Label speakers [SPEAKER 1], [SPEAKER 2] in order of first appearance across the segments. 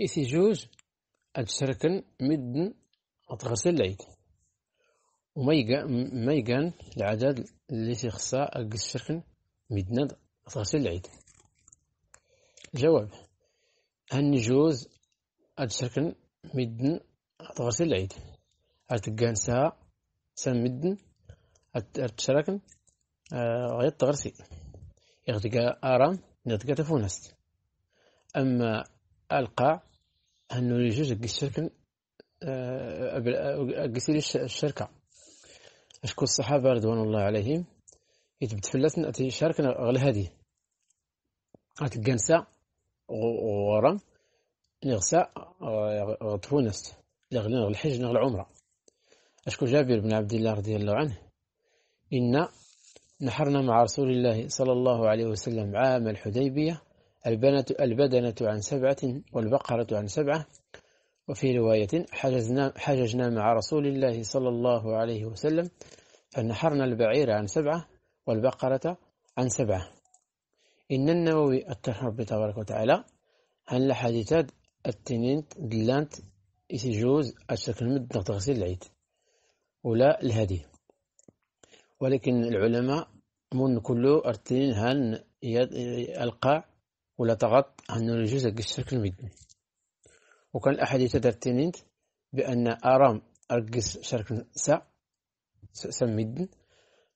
[SPEAKER 1] إيث جوج أد مدن غتغسل العيد وما يقان العدد اللي تيخصها أد مدن غتغسل العيد جواب هن يجوز أد مدن غتغسل العيد أرتقان ساعة سام مدن أرتشركن آه، غير تغرسي يغتقى آرام يغتقى تفونست أما القى انه يجوز السكن قسيل الشركه آه، آه، اشكو الصحابه رضوان الله عليهم يتبت فلاتن اتي شاركنا غل هادي غتلقانسا غورم نغسا آه، غتفونست لغلين غل الحج نغل العمره اشكو جابر بن عبد الله رضي الله عنه إن نحرنا مع رسول الله صلى الله عليه وسلم عام الحديبية البدنة عن سبعة والبقرة عن سبعة وفي رواية حجزنا, حججنا مع رسول الله صلى الله عليه وسلم فنحرنا البعير عن سبعة والبقرة عن سبعة إن النووي التحرب تبارك وتعالى عن لحديثات التنين دلانت يسجوز الشكل مد تغسيل العيد ولا الهدي ولكن العلماء من كله ارتين يد القاع ولا تغط عن الجزء الشرك المدن وكان الأحاديث دار بأن أرام أرقس شرك سا سمدن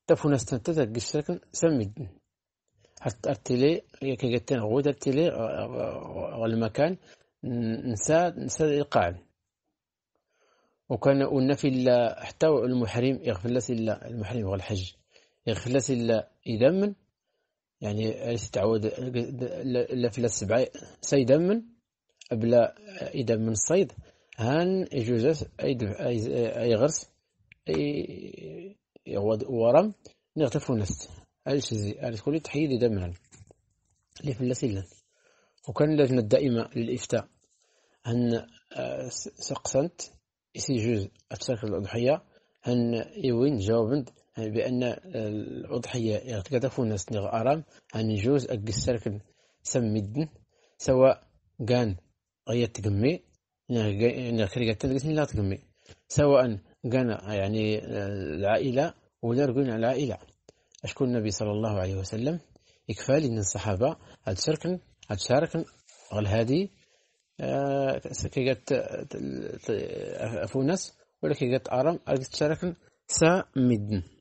[SPEAKER 1] تفونا استنتت أرقص شرك سمدن حتى أرتلي يكي قلتين غود أرتلي والمكان آه، آه، آه، نسا نسا القاعد وكان قلنا في حتى المحرم يغفر لس المحرم والحج يغفل يغفر إذا من يعني تعود الا في السبع سيدا من بلا إذا من الصيد هان يجوز أي غرس أي ورم نغتفو نست ألش زي ألش كل تحيد دمنا اللي في اللسلة وكان لجنة دائمة للإفتاء هن آه، سقسنت يسي جوز أتشكل الأضحية هن يوين جاوبند يعني بأن الأضحية الناس نغ أرام ان جوز أقسركن سم مدن سواء كان غير تقمي نخرج التدريس لا تقمي سواء كان يعني العائلة ولا رجل العائلة أشكون النبي صلى الله عليه وسلم يكفى لأن الصحابة هاد هتشاركن غل هادي آه كي قالت أفونس ولا كي قالت أرام أرقت تشاركن سا مدن